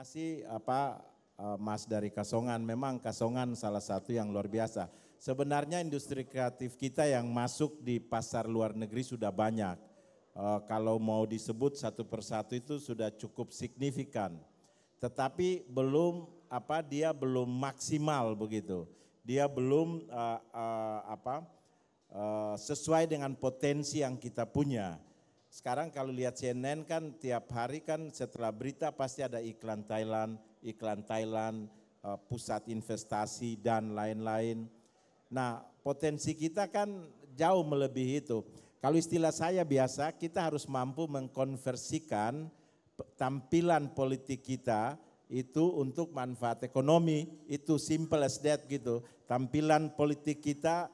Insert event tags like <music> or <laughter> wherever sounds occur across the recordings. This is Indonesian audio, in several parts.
kasih apa eh, Mas dari Kasongan. Memang Kasongan salah satu yang luar biasa. Sebenarnya industri kreatif kita yang masuk di pasar luar negeri sudah banyak. E, kalau mau disebut satu persatu itu sudah cukup signifikan. Tetapi belum apa dia belum maksimal begitu. Dia belum e, e, apa sesuai dengan potensi yang kita punya. Sekarang kalau lihat CNN kan tiap hari kan setelah berita pasti ada iklan Thailand, iklan Thailand, eh, pusat investasi dan lain-lain. Nah potensi kita kan jauh melebihi itu. Kalau istilah saya biasa kita harus mampu mengkonversikan tampilan politik kita itu untuk manfaat ekonomi. Itu simple as that gitu. Tampilan politik kita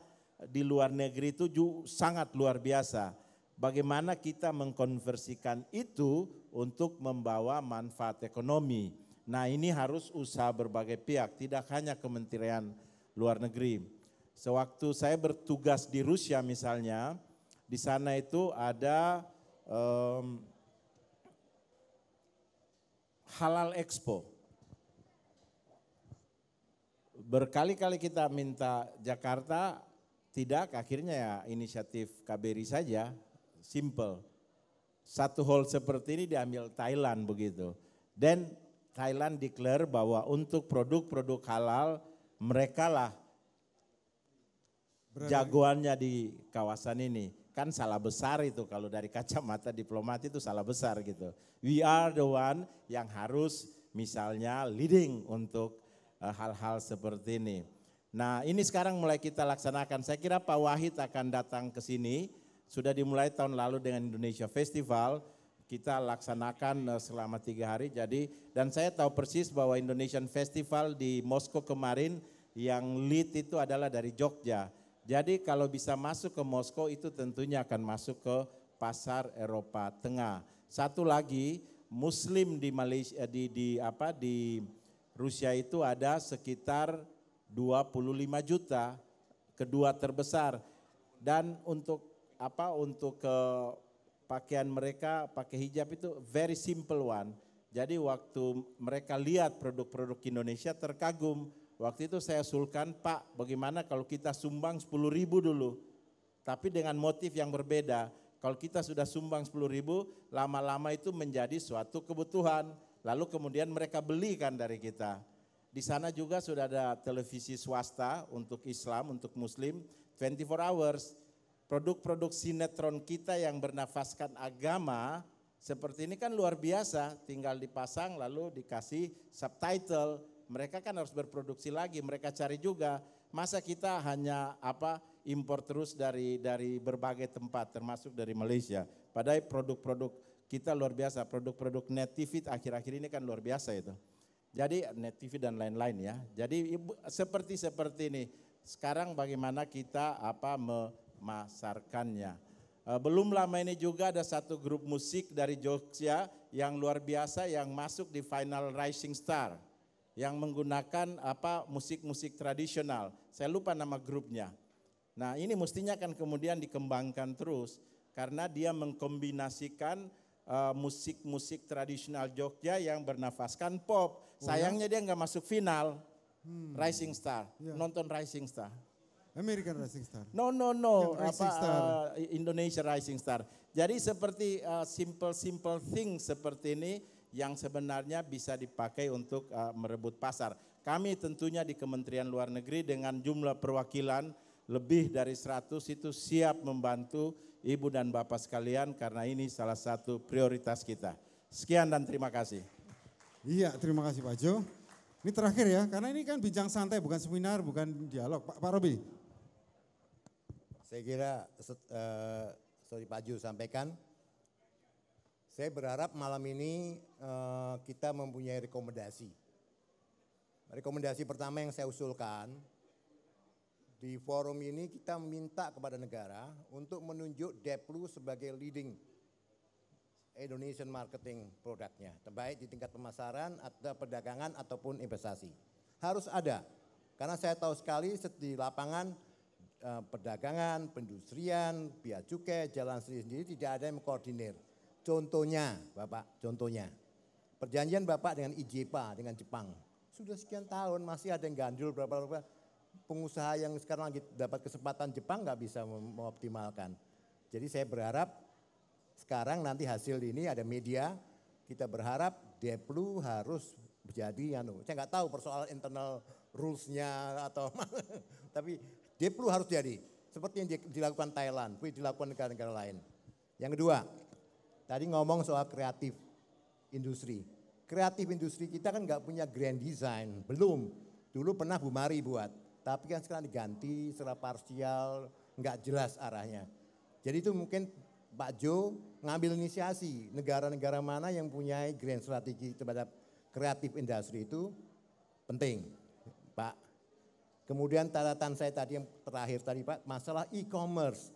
di luar negeri itu sangat luar biasa bagaimana kita mengkonversikan itu untuk membawa manfaat ekonomi. Nah ini harus usaha berbagai pihak, tidak hanya Kementerian Luar Negeri. Sewaktu saya bertugas di Rusia misalnya, di sana itu ada um, halal expo. Berkali-kali kita minta Jakarta, tidak akhirnya ya inisiatif KBRI saja simple. Satu hole seperti ini diambil Thailand begitu. Dan Thailand declare bahwa untuk produk-produk halal merekalah Berani. jagoannya di kawasan ini. Kan salah besar itu kalau dari kacamata diplomat itu salah besar gitu. We are the one yang harus misalnya leading untuk eh, hal-hal seperti ini. Nah ini sekarang mulai kita laksanakan. Saya kira Pak Wahid akan datang ke sini sudah dimulai tahun lalu dengan Indonesia Festival kita laksanakan eh, selama tiga hari. Jadi dan saya tahu persis bahwa Indonesian Festival di Moskow kemarin yang lead itu adalah dari Jogja. Jadi kalau bisa masuk ke Moskow itu tentunya akan masuk ke pasar Eropa Tengah. Satu lagi Muslim di Malaysia eh, di, di apa di Rusia itu ada sekitar 25 juta kedua terbesar dan untuk apa untuk ke pakaian mereka pakai hijab itu very simple one. Jadi waktu mereka lihat produk-produk Indonesia terkagum. Waktu itu saya usulkan, Pak bagaimana kalau kita sumbang 10 ribu dulu. Tapi dengan motif yang berbeda. Kalau kita sudah sumbang 10 ribu, lama-lama itu menjadi suatu kebutuhan. Lalu kemudian mereka belikan dari kita. Di sana juga sudah ada televisi swasta untuk Islam, untuk Muslim, 24 hours produk-produk sinetron kita yang bernafaskan agama seperti ini kan luar biasa, tinggal dipasang lalu dikasih subtitle. Mereka kan harus berproduksi lagi, mereka cari juga. Masa kita hanya apa impor terus dari dari berbagai tempat termasuk dari Malaysia. Padahal produk-produk kita luar biasa, produk-produk native akhir-akhir ini kan luar biasa itu. Jadi native dan lain-lain ya. Jadi seperti seperti ini. Sekarang bagaimana kita apa me, memasarkannya. Eh, belum lama ini juga ada satu grup musik dari Jogja yang luar biasa yang masuk di final Rising Star yang menggunakan apa musik-musik tradisional. Saya lupa nama grupnya. Nah, ini mestinya akan kemudian dikembangkan terus karena dia mengkombinasikan eh, musik-musik uh, tradisional Jogja yang bernafaskan pop. Oh ya? Sayangnya dia nggak masuk final hmm. Rising Star, yeah. nonton Rising Star. American Rising Star. No, no, no. apa, Star. Uh, Indonesia Rising Star. Jadi seperti simple-simple eh, uh, thing seperti ini yang sebenarnya bisa dipakai untuk uh, merebut pasar. Kami tentunya di Kementerian Luar Negeri dengan jumlah perwakilan lebih dari 100 itu siap membantu Ibu dan Bapak sekalian karena ini salah satu prioritas kita. Sekian dan terima kasih. Iya, terima kasih Pak Jo. Ini terakhir ya, karena ini kan bincang santai, bukan seminar, bukan dialog. Pak, Pak Robi, saya kira uh, sorry Pak Ju sampaikan. Saya berharap malam ini uh, kita mempunyai rekomendasi. Rekomendasi pertama yang saya usulkan di forum ini kita minta kepada negara untuk menunjuk Deplu sebagai leading Indonesian marketing produknya, terbaik di tingkat pemasaran atau perdagangan ataupun investasi. Harus ada, karena saya tahu sekali di lapangan Eh, perdagangan, pendustrian, biaya cukai, jalan sendiri-sendiri tidak ada yang mengkoordinir. Contohnya, Bapak, contohnya. Perjanjian Bapak dengan IJPA, dengan Jepang. Sudah sekian tahun masih ada yang gandul berapa-berapa. Pengusaha yang sekarang lagi dapat kesempatan Jepang nggak bisa mengoptimalkan. Jadi saya berharap sekarang nanti hasil ini ada media, kita berharap Deplu harus menjadi, anu. Saya nggak tahu persoalan internal rules-nya atau <laughs> tapi dia perlu harus jadi. Seperti yang dilakukan Thailand, perlu dilakukan negara-negara lain. Yang kedua, tadi ngomong soal kreatif industri. Kreatif industri kita kan nggak punya grand design, belum. Dulu pernah Bu Mari buat, tapi kan sekarang diganti secara parsial, nggak jelas arahnya. Jadi itu mungkin Pak Jo ngambil inisiasi negara-negara mana yang punya grand strategi terhadap kreatif industri itu penting. Pak Kemudian catatan saya tadi yang terakhir tadi Pak, masalah e-commerce.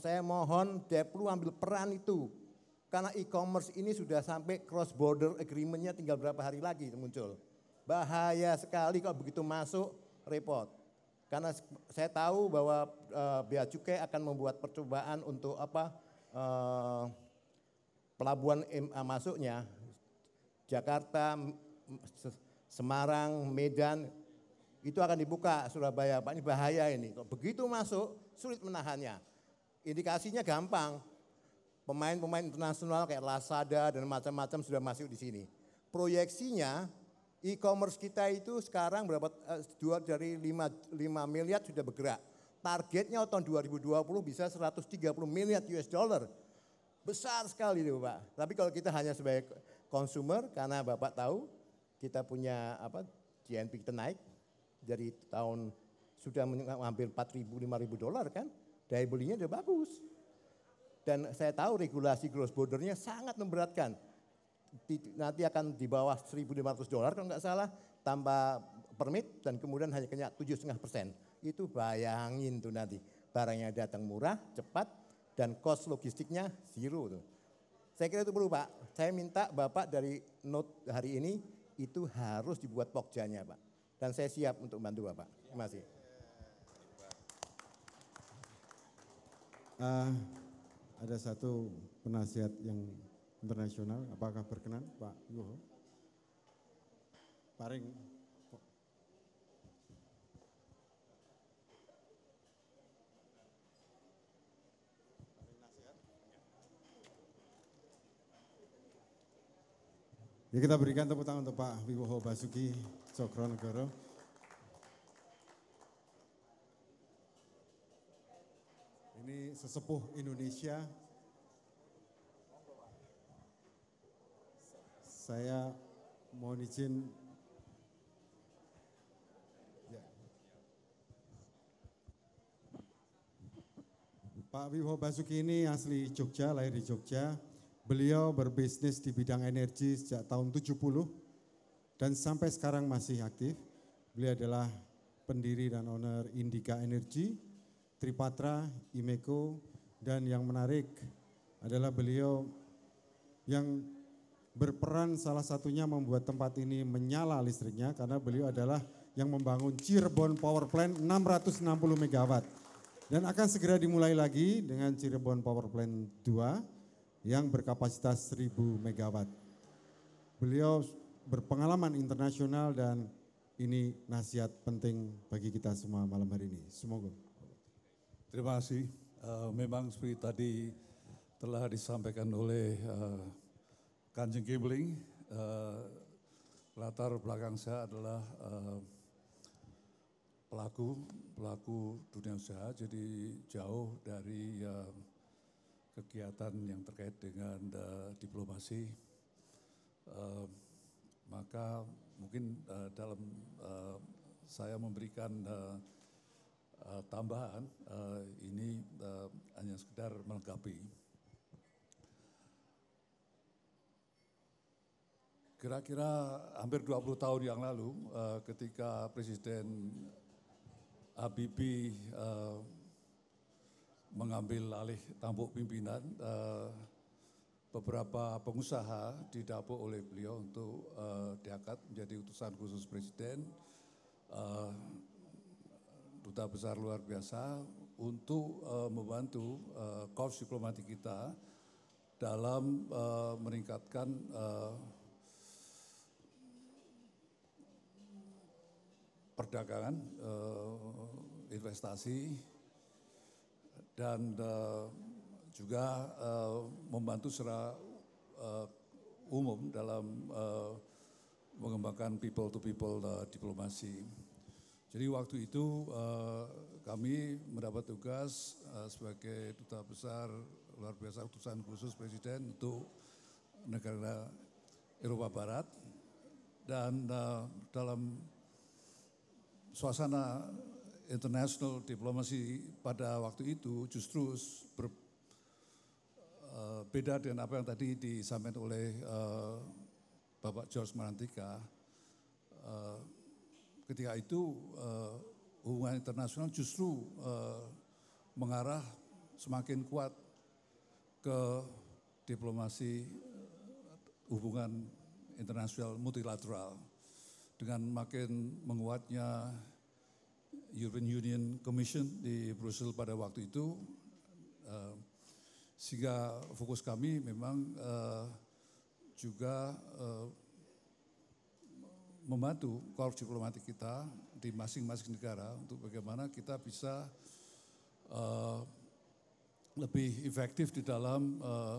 Saya mohon Deplu ambil peran itu. Karena e-commerce ini sudah sampai cross border agreement-nya tinggal berapa hari lagi muncul. Bahaya sekali kalau begitu masuk repot. Karena saya tahu bahwa e, eh, Bea Cukai akan membuat percobaan untuk apa e, pelabuhan MA eh, masuknya Jakarta, Semarang, Medan itu akan dibuka Surabaya. Pak ini bahaya ini. Begitu masuk sulit menahannya. Indikasinya gampang. Pemain-pemain internasional kayak Lazada dan macam-macam sudah masuk di sini. Proyeksinya e-commerce kita itu sekarang berapa eh, dua dari 5, 5 miliar sudah bergerak. Targetnya tahun 2020 bisa 130 miliar US dollar. Besar sekali itu Pak. Tapi kalau kita hanya sebagai consumer karena Bapak tahu kita punya apa GNP kita naik, dari tahun sudah hampir 4.000 5.000 dolar kan daya belinya udah bagus dan saya tahu regulasi gross bordernya sangat memberatkan nanti akan di bawah 1.500 dolar kalau nggak salah tanpa permit dan kemudian hanya kena 7,5 persen itu bayangin tuh nanti barangnya datang murah cepat dan cost logistiknya zero tuh saya kira itu perlu Pak. Saya minta Bapak dari note hari ini itu harus dibuat pokjanya Pak. Dan saya siap untuk membantu Bapak. Terima kasih. Uh, ada satu penasihat yang internasional, apakah berkenan Pak Yuho? Paring Ya kita berikan tepuk tangan untuk Pak Wiwoho Basuki Cokro Negoro. Ini sesepuh Indonesia. Saya mohon izin ya. Pak Wiwo Basuki ini asli Jogja, lahir di Jogja. Beliau berbisnis di bidang energi sejak tahun 70 dan sampai sekarang masih aktif. Beliau adalah pendiri dan owner Indika Energy, Tripatra, Imeco, dan yang menarik adalah beliau yang berperan salah satunya membuat tempat ini menyala listriknya karena beliau adalah yang membangun Cirebon Power Plant 660 MW. Dan akan segera dimulai lagi dengan Cirebon Power Plant 2 yang berkapasitas 1000 MW. Beliau berpengalaman internasional dan ini nasihat penting bagi kita semua malam hari ini. Semoga. Terima kasih. Uh, memang seperti tadi telah disampaikan oleh uh, Kanjeng Kibling, uh, eh, latar belakang saya adalah pelaku pelaku pelaku dunia usaha, jadi jauh dari uh, kegiatan yang terkait dengan uh, diplomasi. Uh, maka mungkin uh, dalam uh, saya memberikan uh, uh, tambahan uh, ini uh, hanya sekedar melengkapi. Kira-kira hampir 20 tahun yang lalu uh, ketika Presiden Habibie uh, mengambil alih tampuk pimpinan, uh, beberapa pengusaha didapuk oleh beliau untuk uh, diangkat menjadi utusan khusus presiden, uh, duta besar luar biasa untuk uh, membantu uh, korps diplomatik kita dalam uh, meningkatkan uh, perdagangan, uh, investasi, dan uh, juga uh, membantu secara uh, umum dalam uh, mengembangkan people to people uh, diplomasi. Jadi waktu itu uh, kami mendapat tugas uh, sebagai duta besar luar biasa utusan khusus presiden untuk negara Eropa Barat dan uh, dalam suasana international diplomasi pada waktu itu justru ber, Eh, beda dengan apa yang tadi disampaikan oleh uh, Bapak George Marantika. Uh, ketika itu uh, hubungan internasional justru uh, mengarah semakin kuat ke diplomasi hubungan internasional multilateral dengan makin menguatnya European Union Commission di Brussels pada waktu itu uh, sehingga fokus kami memang uh, juga uh, membantu korps diplomatik kita di masing-masing negara untuk bagaimana kita bisa uh, lebih efektif di dalam uh,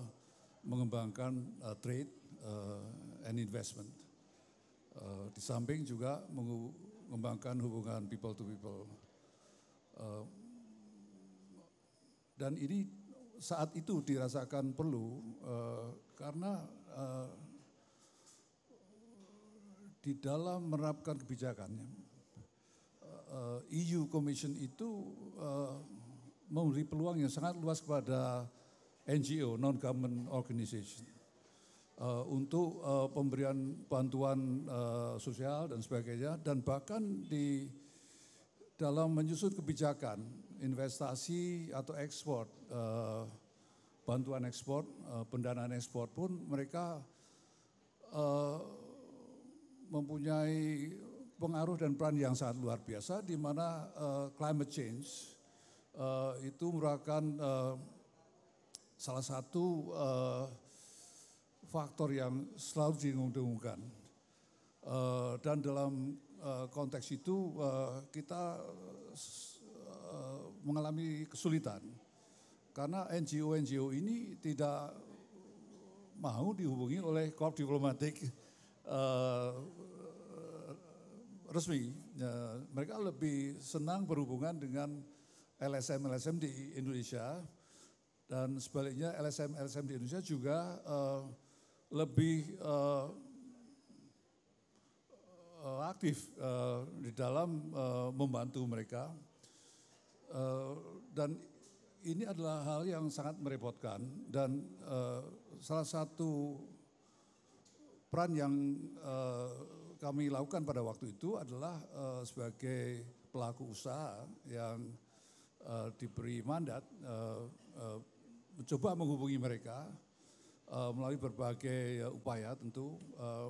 mengembangkan uh, trade uh, and investment. Uh, di samping juga mengembangkan hubungan people to people. Uh, dan ini saat itu dirasakan perlu eh, karena eh, di dalam menerapkan kebijakannya eh, EU Commission itu eh, memberi peluang yang sangat luas kepada NGO non government organization uh, untuk uh, pemberian bantuan uh, sosial dan sebagainya dan bahkan di dalam menyusun kebijakan investasi atau ekspor, uh, bantuan ekspor, uh, pendanaan ekspor pun mereka uh, mempunyai pengaruh dan peran yang sangat luar biasa di mana uh, climate change uh, itu merupakan uh, salah satu uh, faktor yang selalu diunggulkan. Uh, dan dalam uh, konteks itu uh, kita mengalami kesulitan karena NGO-NGO ini tidak mau dihubungi oleh korps diplomatik uh, resmi. Ya, mereka lebih senang berhubungan dengan LSM-LSM di Indonesia dan sebaliknya LSM-LSM di Indonesia juga uh, lebih uh, aktif uh, di dalam uh, membantu mereka Eh, dan ini adalah hal yang sangat merepotkan dan uh, salah satu peran yang uh, kami lakukan pada waktu itu adalah uh, sebagai pelaku usaha yang uh, diberi mandat uh, uh, mencoba menghubungi mereka uh, melalui berbagai uh, upaya tentu uh,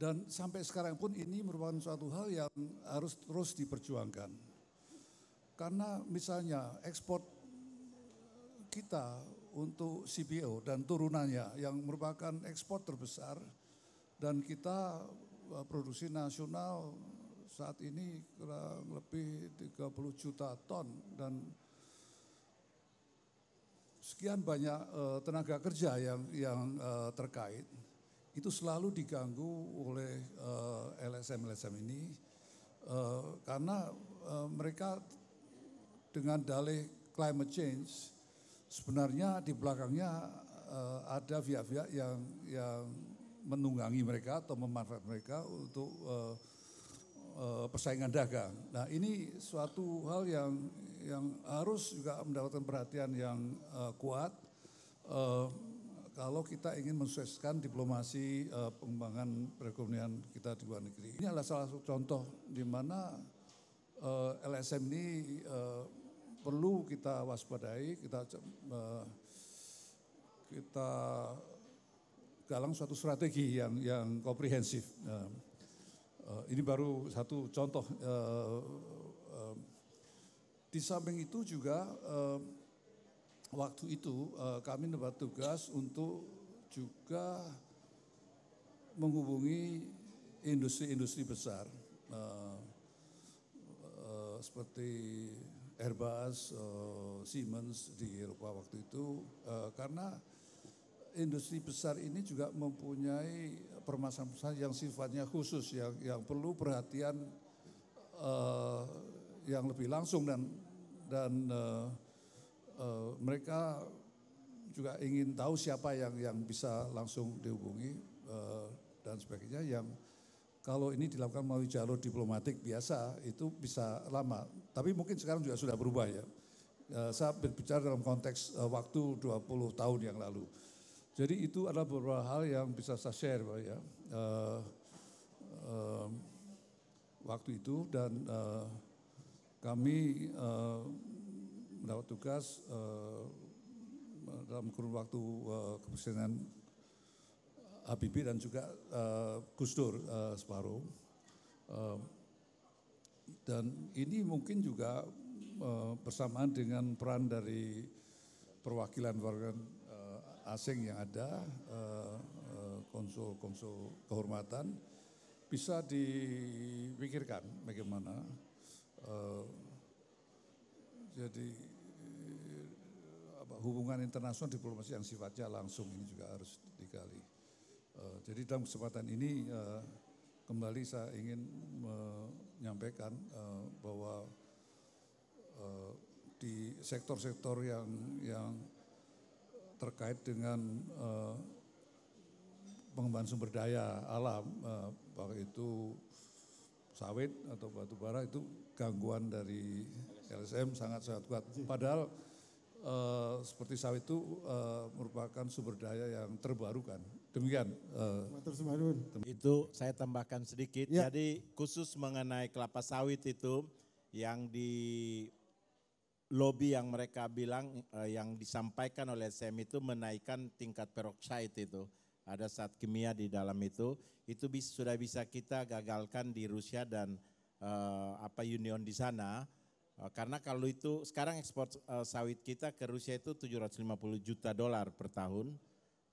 dan sampai sekarang pun ini merupakan suatu hal yang harus terus diperjuangkan karena misalnya ekspor kita untuk CPO dan turunannya yang merupakan ekspor terbesar dan kita eh, produksi nasional saat ini kurang lebih 30 juta ton dan sekian banyak eh, tenaga kerja yang yang eh, terkait itu selalu diganggu oleh LSM-LSM ini karena mereka dengan dalih climate change, sebenarnya di belakangnya uh, ada pihak-pihak yang yang menunggangi mereka atau memanfaat mereka untuk uh, persaingan dagang. Nah ini suatu hal yang yang harus juga mendapatkan perhatian yang uh, kuat uh, kalau kita ingin mensukseskan diplomasi uh, pengembangan perekonomian kita di luar negeri. Ini adalah salah satu contoh di mana uh, LSM ini uh, perlu kita waspadai, kita kita galang suatu strategi yang yang komprehensif. Nah, eh, ini baru satu contoh. Eh, eh, di samping itu juga waktu itu kami dapat tugas untuk juga menghubungi industri-industri besar nah, seperti Airbus, uh, Siemens di Eropa waktu itu uh, karena industri besar ini juga mempunyai permasalahan yang sifatnya khusus yang yang perlu perhatian uh, yang lebih langsung dan dan uh, uh, mereka juga ingin tahu siapa yang yang bisa langsung dihubungi uh, dan sebagainya yang kalau ini dilakukan melalui jalur diplomatik biasa itu bisa lama tapi mungkin sekarang juga sudah berubah ya. Eh, saya berbicara dalam konteks eh, waktu 20 tahun yang lalu. Jadi itu adalah beberapa hal yang bisa saya share Pak ya. Eh, waktu itu dan kami mendapat tugas dalam kurun waktu kepresidenan Habibie dan juga uh, Gus Dur uh, dan ini mungkin juga uh, bersamaan dengan peran dari perwakilan warga eh, asing yang ada eh, konsul-konsul kehormatan bisa dipikirkan bagaimana jadi hubungan internasional diplomasi yang sifatnya langsung ini juga harus dikali. jadi dalam kesempatan ini kembali saya ingin menyampaikan uh, bahwa uh, di sektor-sektor yang yang terkait dengan uh, pengembangan sumber daya alam, uh, baik itu sawit atau batu bara itu gangguan dari LSM sangat sangat kuat. Iya. Padahal uh, seperti sawit itu uh, merupakan sumber daya yang terbarukan Demikian. Uh, itu saya tambahkan sedikit. Ya. Jadi khusus mengenai kelapa sawit itu yang di lobby yang mereka bilang uh, yang disampaikan oleh SEM itu menaikkan tingkat peroxide itu. Ada zat kimia di dalam itu. Itu bisa, sudah bisa kita gagalkan di Rusia dan uh, apa Union di sana. Uh, karena kalau itu sekarang ekspor uh, sawit kita ke Rusia itu 750 juta dolar per tahun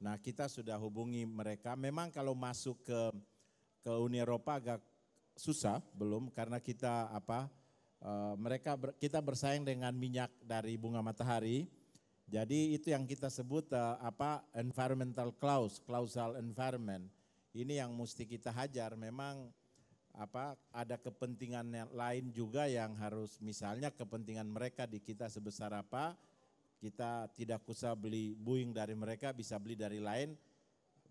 Nah kita sudah hubungi mereka. Memang kalau masuk ke ke Uni Eropa agak susah belum karena kita apa uh, mereka ber, kita bersaing dengan minyak dari bunga matahari. Jadi itu yang kita sebut uh, apa environmental clause, clauseal environment. Ini yang mesti kita hajar. Memang apa ada kepentingan lain juga yang harus misalnya kepentingan mereka di kita sebesar apa kita tidak usah beli Boeing dari mereka, bisa beli dari lain.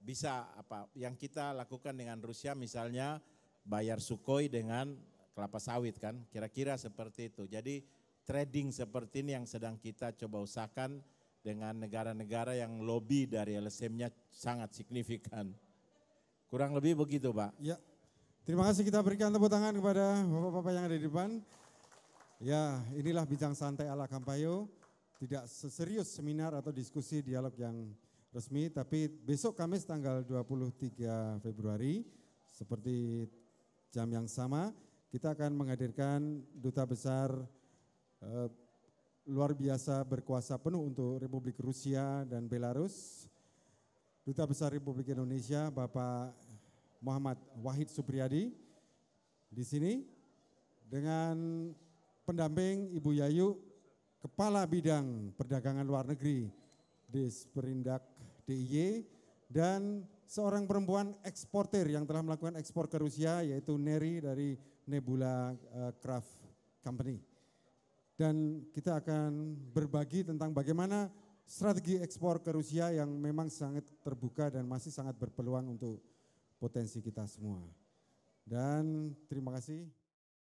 Bisa apa yang kita lakukan dengan Rusia misalnya bayar Sukhoi dengan kelapa sawit kan, kira-kira seperti itu. Jadi trading seperti ini yang sedang kita coba usahakan dengan negara-negara yang lobby dari LSM-nya sangat signifikan. Kurang lebih begitu, Pak. Ya. Terima kasih kita berikan tepuk tangan kepada Bapak-bapak yang ada di depan. Ya, inilah bincang santai ala Kampayo tidak seserius seminar atau diskusi dialog yang resmi, tapi besok Kamis tanggal 23 Februari seperti jam yang sama kita akan menghadirkan duta besar eh, luar biasa berkuasa penuh untuk Republik Rusia dan Belarus. Duta Besar Republik Indonesia Bapak Muhammad Wahid Supriyadi di sini dengan pendamping Ibu Yayu Kepala Bidang Perdagangan Luar Negeri di Perindak DIY dan seorang perempuan eksportir yang telah melakukan ekspor ke Rusia yaitu Neri dari Nebula Craft eh, Company. Dan kita akan berbagi tentang bagaimana strategi ekspor ke Rusia yang memang sangat terbuka dan masih sangat berpeluang untuk potensi kita semua. Dan terima kasih.